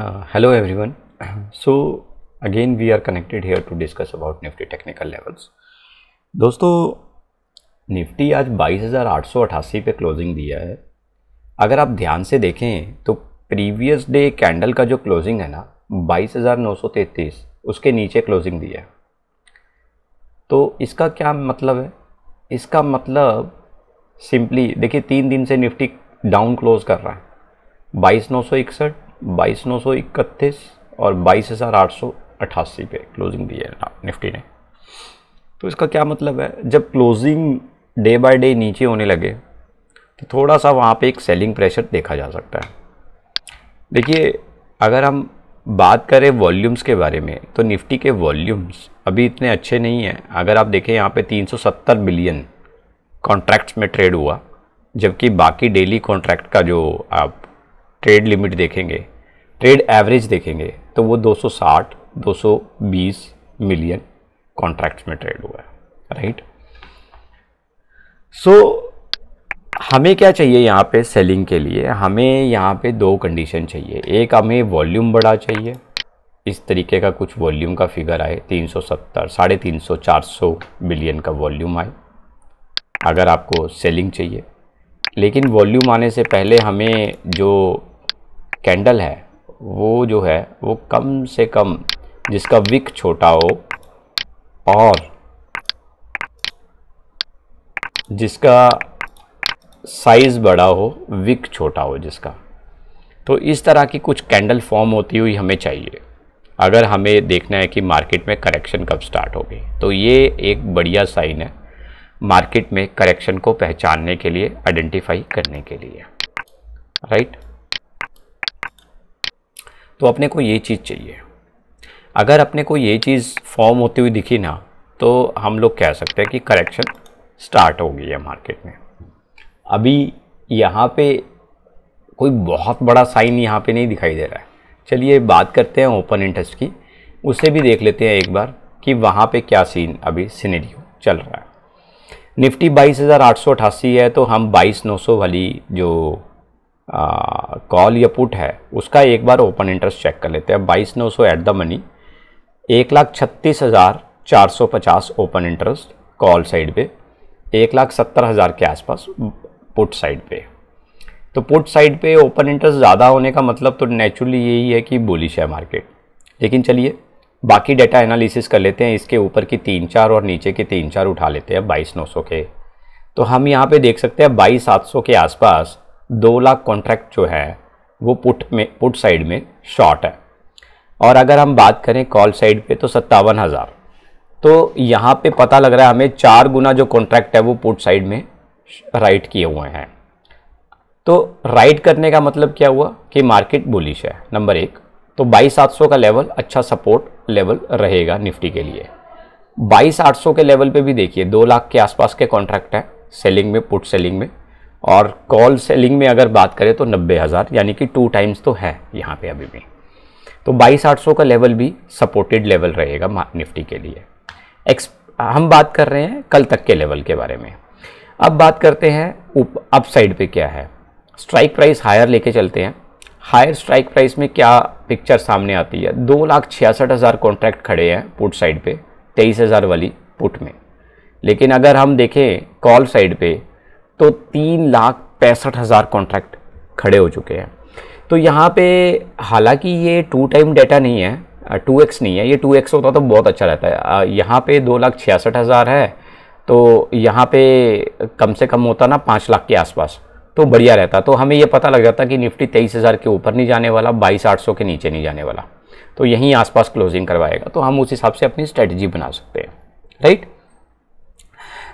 Hello every one so again we are connected here to discuss about Nifty technical levels दोस्तों Nifty आज 22,888 पे closing दिया है अगर आप ध्यान से देखें तो प्रीवियस डे कैंडल का जो क्लोजिंग है ना 22,933 उसके नीचे क्लोजिंग दिया है तो इसका क्या मतलब है इसका मतलब सिंपली देखिए तीन दिन से निफ्टी डाउन क्लोज कर रहा है बाईस नौ सौ इकसठ बाईस नौ सौ इकतीस और बाईस हज़ार आठ सौ अट्ठासी पे क्लोजिंग दी है निफ्टी ने तो इसका क्या मतलब है जब क्लोजिंग डे बाय डे नीचे होने लगे तो थोड़ा सा वहाँ पे एक सेलिंग प्रेशर देखा जा सकता है देखिए अगर हम बात करें वॉल्यूम्स के बारे में तो निफ्टी के वॉल्यूम्स अभी इतने अच्छे नहीं हैं अगर आप देखें यहाँ पे 370 बिलियन कॉन्ट्रैक्ट्स में ट्रेड हुआ जबकि बाकी डेली कॉन्ट्रैक्ट का जो आप ट्रेड लिमिट देखेंगे ट्रेड एवरेज देखेंगे तो वो 260 220 मिलियन कॉन्ट्रैक्ट्स में ट्रेड हुआ है राइट सो हमें क्या चाहिए यहाँ पे सेलिंग के लिए हमें यहाँ पे दो कंडीशन चाहिए एक हमें वॉल्यूम बड़ा चाहिए इस तरीके का कुछ वॉल्यूम का फिगर आए 370 साढ़े तीन सौ चार सौ बिलियन का वॉल्यूम आए अगर आपको सेलिंग चाहिए लेकिन वॉल्यूम आने से पहले हमें जो कैंडल है वो जो है वो कम से कम जिसका विक छोटा हो और जिसका साइज़ बड़ा हो विक छोटा हो जिसका तो इस तरह की कुछ कैंडल फॉर्म होती हुई हमें चाहिए अगर हमें देखना है कि मार्केट में करेक्शन कब स्टार्ट होगी तो ये एक बढ़िया साइन है मार्केट में करेक्शन को पहचानने के लिए आइडेंटिफाई करने के लिए राइट तो अपने को ये चीज़ चाहिए अगर अपने को ये चीज़ फॉर्म होती हुई दिखी ना तो हम लोग कह सकते हैं कि करेक्शन स्टार्ट हो गई है मार्केट में अभी यहाँ पे कोई बहुत बड़ा साइन यहाँ पे नहीं दिखाई दे रहा है चलिए बात करते हैं ओपन इंटरेस्ट की उसे भी देख लेते हैं एक बार कि वहाँ पे क्या सीन अभी सीनेरियो चल रहा है निफ्टी बाईस हज़ार आठ सौ अठासी है तो हम बाईस नौ सौ वाली जो कॉल या पुट है उसका एक बार ओपन इंटरेस्ट चेक कर लेते हैं बाईस नौ सौ एट द मनी एक लाख छत्तीस हज़ार चार सौ पचास ओपन इंटरेस्ट कॉल साइड पे एक लाख सत्तर हज़ार के आसपास पुट साइड पे तो पुट साइड पे ओपन इंटरेस्ट ज़्यादा होने का मतलब तो नेचुरली यही है कि बोलिश है मार्केट लेकिन चलिए बाकी डेटा एनालिसिस कर लेते हैं इसके ऊपर की तीन चार और नीचे के तीन चार उठा लेते हैं बाईस नौ सौ के तो हम यहाँ पे देख सकते हैं बाईस सात सौ के आसपास दो लाख कॉन्ट्रैक्ट जो है वो पुट में पुट साइड में शॉर्ट है और अगर हम बात करें कॉल साइड पे तो सत्तावन हज़ार तो यहाँ पे पता लग रहा है हमें चार गुना जो कॉन्ट्रैक्ट है वो पुट साइड में राइट किए हुए हैं तो राइट करने का मतलब क्या हुआ कि मार्केट बुलिश है नंबर एक तो सौ का लेवल अच्छा सपोर्ट लेवल रहेगा निफ्टी के लिए 22,800 के लेवल पे भी देखिए दो लाख के आसपास के कॉन्ट्रैक्ट हैं सेलिंग में पुट सेलिंग में और कॉल सेलिंग में अगर बात करें तो नब्बे हज़ार यानी कि टू टाइम्स तो है यहाँ पे अभी भी तो बाईस आठ सौ का लेवल भी सपोर्टेड लेवल रहेगा निफ्टी के लिए एक्स हम बात कर रहे हैं कल तक के लेवल के बारे में अब बात करते हैं उप अप साइड पर क्या है स्ट्राइक प्राइस हायर लेके चलते हैं हायर स्ट्राइक प्राइस में क्या पिक्चर सामने आती है दो लाख छियासठ हज़ार कॉन्ट्रैक्ट खड़े हैं पुट साइड पे तेईस हज़ार वाली पुट में लेकिन अगर हम देखें कॉल साइड पे तो तीन लाख पैंसठ हज़ार कॉन्ट्रैक्ट खड़े हो चुके हैं तो यहाँ पे हालांकि ये टू टाइम डेटा नहीं है टू एक्स नहीं है ये टू एक्स होता तो बहुत अच्छा रहता है यहाँ पे दो लाख छियासठ हज़ार है तो यहाँ पे कम से कम होता ना पाँच लाख के आसपास तो बढ़िया रहता तो हमें ये पता लग जाता कि निफ्टी तेईस हज़ार के ऊपर नहीं जाने वाला बाईस आठ सौ के नीचे नहीं जाने वाला तो यहीं आसपास क्लोजिंग करवाएगा तो हम उस हिसाब से अपनी स्ट्रेटजी बना सकते हैं राइट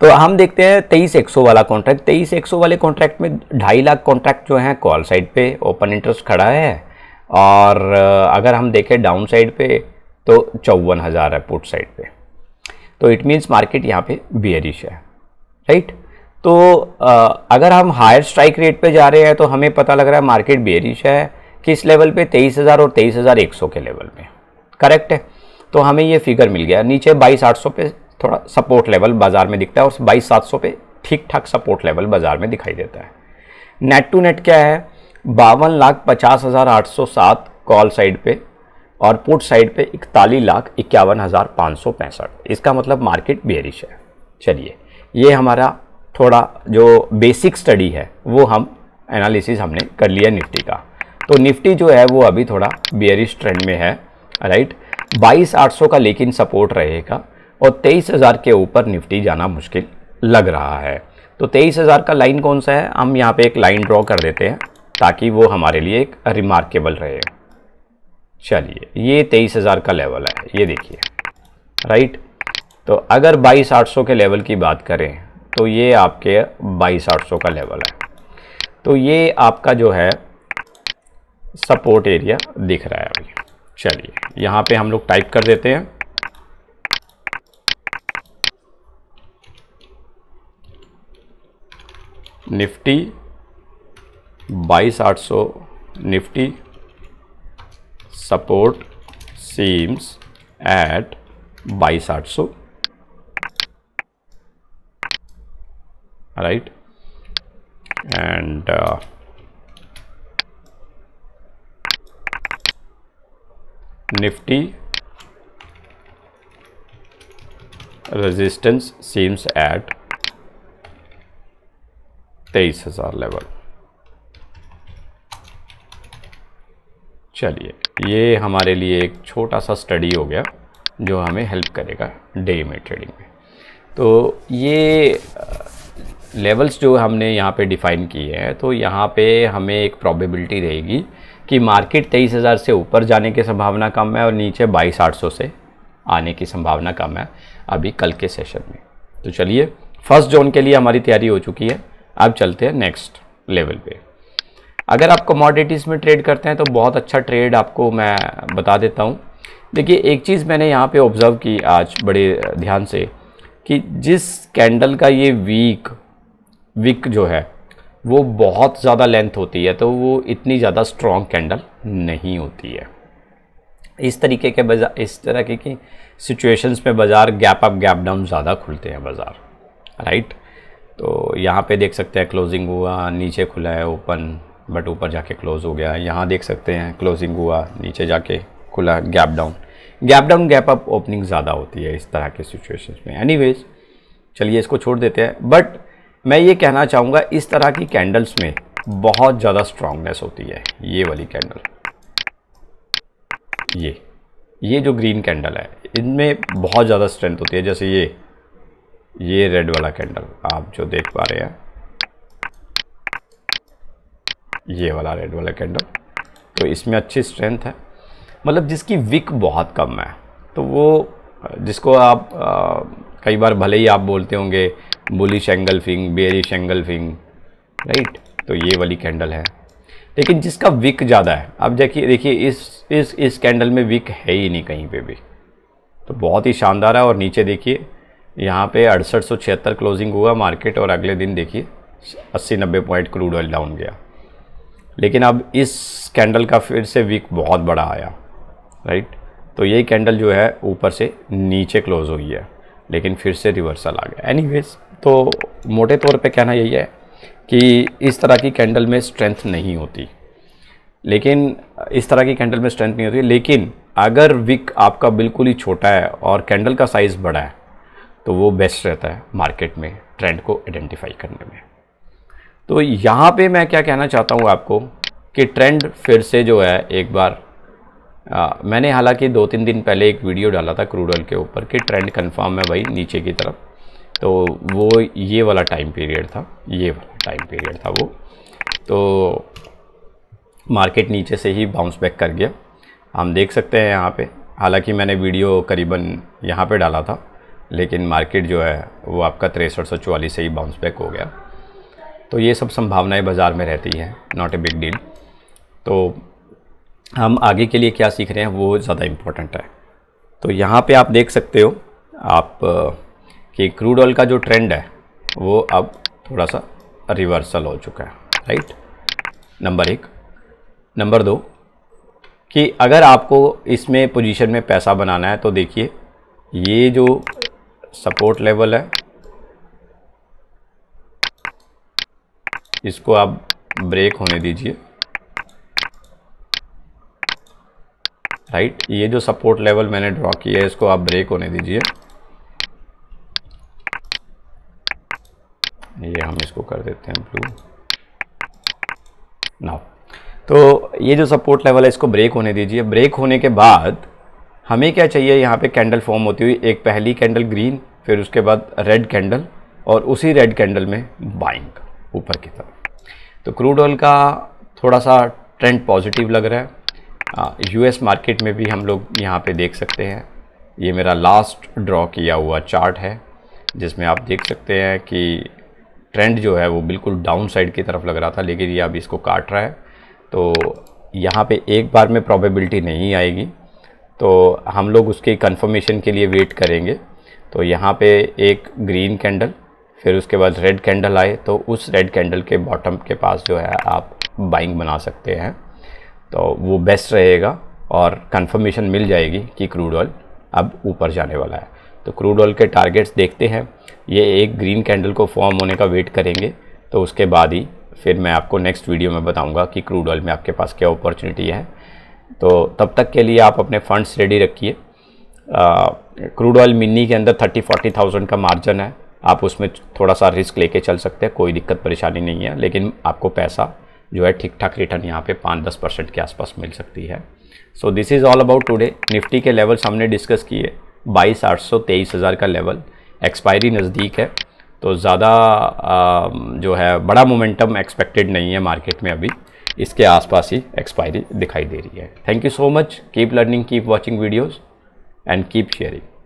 तो हम देखते हैं तेईस एक सौ वाला कॉन्ट्रैक्ट तेईस एक सौ वाले कॉन्ट्रैक्ट में ढाई लाख कॉन्ट्रैक्ट जो है कॉल साइड पे ओपन इंटरेस्ट खड़ा है और अगर हम देखें डाउन साइड पे तो चौवन हज़ार है पुट साइड पे तो इट मीन्स मार्केट यहाँ पे बियरिश है राइट तो अगर हम हायर स्ट्राइक रेट पे जा रहे हैं तो हमें पता लग रहा है मार्केट बियरिश है किस लेवल पे हज़ार और तेईस हज़ार एक सौ के लेवल पे करेक्ट है तो हमें ये फिगर मिल गया नीचे बाईस आठ सौ पे थोड़ा सपोर्ट लेवल बाज़ार में दिखता है और बाईस सात सौ पे ठीक ठाक सपोर्ट लेवल बाज़ार में दिखाई देता है नेट टू नेट क्या है बावन लाख पचास हज़ार आठ सौ सात कॉल साइड पे और पुट साइड पे इकतालीस लाख इक्यावन हज़ार पाँच सौ पैंसठ इसका मतलब मार्केट बेरिश है चलिए ये हमारा थोड़ा जो बेसिक स्टडी है वो हम एनालिसिस हमने कर लिया निफ्टी का तो निफ्टी जो है वो अभी थोड़ा बेरिश ट्रेंड में है राइट बाईस आठ सौ का लेकिन सपोर्ट रहेगा और तेईस हज़ार के ऊपर निफ्टी जाना मुश्किल लग रहा है तो तेईस हज़ार का लाइन कौन सा है हम यहाँ पे एक लाइन ड्रॉ कर देते हैं ताकि वो हमारे लिए एक रिमार्केबल रहे चलिए ये तेईस हज़ार का लेवल है ये देखिए राइट तो अगर बाईस आठ सौ के लेवल की बात करें तो ये आपके बाईस आठ सौ का लेवल है तो ये आपका जो है सपोर्ट एरिया दिख रहा है अभी चलिए यहाँ पे हम लोग टाइप कर देते हैं Nifty बाईस आठ सौ support seems at 22800 All right, and uh, nifty resistance seems at तेईस हज़ार लेवल चलिए ये हमारे लिए एक छोटा सा स्टडी हो गया जो हमें हेल्प करेगा डे में ट्रेडिंग में तो ये लेवल्स जो हमने यहाँ पे डिफ़ाइन किए हैं तो यहाँ पे हमें एक प्रोबेबिलिटी रहेगी कि मार्केट 23,000 से ऊपर जाने की संभावना कम है और नीचे बाईस आठ सौ से आने की संभावना कम है अभी कल के सेशन में तो चलिए फर्स्ट जोन के लिए हमारी तैयारी हो चुकी है अब चलते हैं नेक्स्ट लेवल पे अगर आप कमोडिटीज़ में ट्रेड करते हैं तो बहुत अच्छा ट्रेड आपको मैं बता देता हूँ देखिए एक चीज़ मैंने यहाँ पे ऑब्ज़र्व की आज बड़े ध्यान से कि जिस कैंडल का ये वीक विक जो है वो बहुत ज़्यादा लेंथ होती है तो वो इतनी ज़्यादा स्ट्रॉन्ग कैंडल नहीं होती है इस तरीके के बाज़ार इस तरह के सिचुएशंस में बाज़ार गैप अप गैप डाउन ज़्यादा खुलते हैं बाज़ार राइट right? तो यहाँ पे देख सकते हैं क्लोजिंग हुआ नीचे खुला है ओपन बट ऊपर जाके क्लोज़ हो गया यहाँ देख सकते हैं क्लोजिंग हुआ नीचे जाके खुला gap down gap down gap up opening ज़्यादा होती है इस तरह के सिचुएशन में एनी चलिए इसको छोड़ देते हैं बट मैं ये कहना चाहूँगा इस तरह की कैंडल्स में बहुत ज़्यादा स्ट्रांगनेस होती है ये वाली कैंडल ये ये जो ग्रीन कैंडल है इनमें बहुत ज़्यादा स्ट्रेंथ होती है जैसे ये ये रेड वाला कैंडल आप जो देख पा रहे हैं ये वाला रेड वाला कैंडल तो इसमें अच्छी स्ट्रेंथ है मतलब जिसकी विक बहुत कम है तो वो जिसको आप आ, कई बार भले ही आप बोलते होंगे bullish engulfing bearish engulfing right तो ये वाली कैंडल है लेकिन जिसका विक ज़्यादा है अब देखिए देखिए इस इस इस कैंडल में विक है ही नहीं कहीं पे भी तो बहुत ही शानदार है और नीचे देखिए यहाँ पे अड़सठ सौ छिहत्तर क्लोजिंग हुआ मार्केट और अगले दिन देखिए अस्सी नब्बे पॉइंट क्रूड ऑयल डाउन गया लेकिन अब इस कैंडल का फिर से वीक बहुत बड़ा आया राइट तो ये कैंडल जो है ऊपर से नीचे क्लोज़ हुई है लेकिन फिर से रिवर्सल आ गया एनी तो मोटे तौर पे कहना यही है कि इस तरह की कैंडल में स्ट्रेंथ नहीं होती लेकिन इस तरह की कैंडल में स्ट्रेंथ नहीं होती लेकिन अगर विक आपका बिल्कुल ही छोटा है और कैंडल का साइज़ बड़ा है तो वो बेस्ट रहता है मार्केट में ट्रेंड को आइडेंटिफाई करने में तो यहाँ पे मैं क्या कहना चाहता हूँ आपको कि ट्रेंड फिर से जो है एक बार आ, मैंने हालांकि दो तीन दिन पहले एक वीडियो डाला था क्रूड ऑयल के ऊपर कि ट्रेंड कन्फर्म है भाई नीचे की तरफ तो वो ये वाला टाइम पीरियड था ये वाला टाइम पीरियड था वो तो मार्केट नीचे से ही बाउंस बैक कर गया हम देख सकते हैं यहाँ पे हालांकि मैंने वीडियो करीबन यहाँ पे डाला था लेकिन मार्केट जो है वो आपका तिरसठ सौ से ही बाउंस बैक हो गया तो ये सब संभावनाएं बाज़ार में रहती हैं नॉट ए बिग डील तो हम आगे के लिए क्या सीख रहे हैं वो ज़्यादा इम्पोर्टेंट है तो यहाँ पे आप देख सकते हो आप कि क्रूड ऑयल का जो ट्रेंड है वो अब थोड़ा सा रिवर्सल हो चुका है राइट नंबर एक नंबर दो कि अगर आपको इसमें पोजीशन में पैसा बनाना है तो देखिए ये जो सपोर्ट लेवल है इसको आप ब्रेक होने दीजिए राइट ये जो सपोर्ट लेवल मैंने ड्रॉ किया है इसको आप ब्रेक होने दीजिए ये हम इसको कर देते हैं ब्लू नाउ तो ये जो सपोर्ट लेवल है इसको ब्रेक होने दीजिए ब्रेक होने के बाद हमें क्या चाहिए यहाँ पे कैंडल फॉर्म होती हुई एक पहली कैंडल ग्रीन फिर उसके बाद रेड कैंडल और उसी रेड कैंडल में बाइंग ऊपर की तरफ तो क्रूड ऑयल का थोड़ा सा ट्रेंड पॉजिटिव लग रहा है यूएस मार्केट में भी हम लोग यहाँ पे देख सकते हैं ये मेरा लास्ट ड्रॉ किया हुआ चार्ट है जिसमें आप देख सकते हैं कि ट्रेंड जो है वो बिल्कुल डाउन साइड की तरफ लग रहा था लेकिन ये अब इसको काट रहा है तो यहाँ पे एक बार में प्रॉबेबिलिटी नहीं आएगी तो हम लोग उसके कंफर्मेशन के लिए वेट करेंगे तो यहाँ पे एक ग्रीन कैंडल फिर उसके बाद रेड कैंडल आए तो उस रेड कैंडल के बॉटम के पास जो है आप बाइंग बना सकते हैं तो वो बेस्ट रहेगा और कंफर्मेशन मिल जाएगी कि क्रूड ऑयल अब ऊपर जाने वाला है तो क्रूड ऑयल के टारगेट्स देखते हैं ये एक ग्रीन कैंडल को फॉर्म होने का वेट करेंगे तो उसके बाद ही फिर मैं आपको नेक्स्ट वीडियो में बताऊंगा कि क्रूड ऑयल में आपके पास क्या अपॉर्चुनिटी है तो तब तक के लिए आप अपने फंड्स रेडी रखिए क्रूड ऑयल मिनी के अंदर थर्टी फोर्टी थाउजेंड का मार्जिन है आप उसमें थोड़ा सा रिस्क लेके चल सकते हैं कोई दिक्कत परेशानी नहीं है लेकिन आपको पैसा जो है ठीक ठाक रिटर्न यहाँ पे पाँच दस परसेंट के आसपास मिल सकती है so this is all about today Nifty के लेवल्स हमने डिस्कस किए बाईस आठ सौ तेईस हज़ार का लेवल एक्सपायरी नज़दीक है तो ज़्यादा जो है बड़ा मोमेंटम एक्सपेक्टेड नहीं है मार्केट में अभी इसके आसपास ही एक्सपायरी दिखाई दे रही है thank you so much keep learning keep watching videos and keep sharing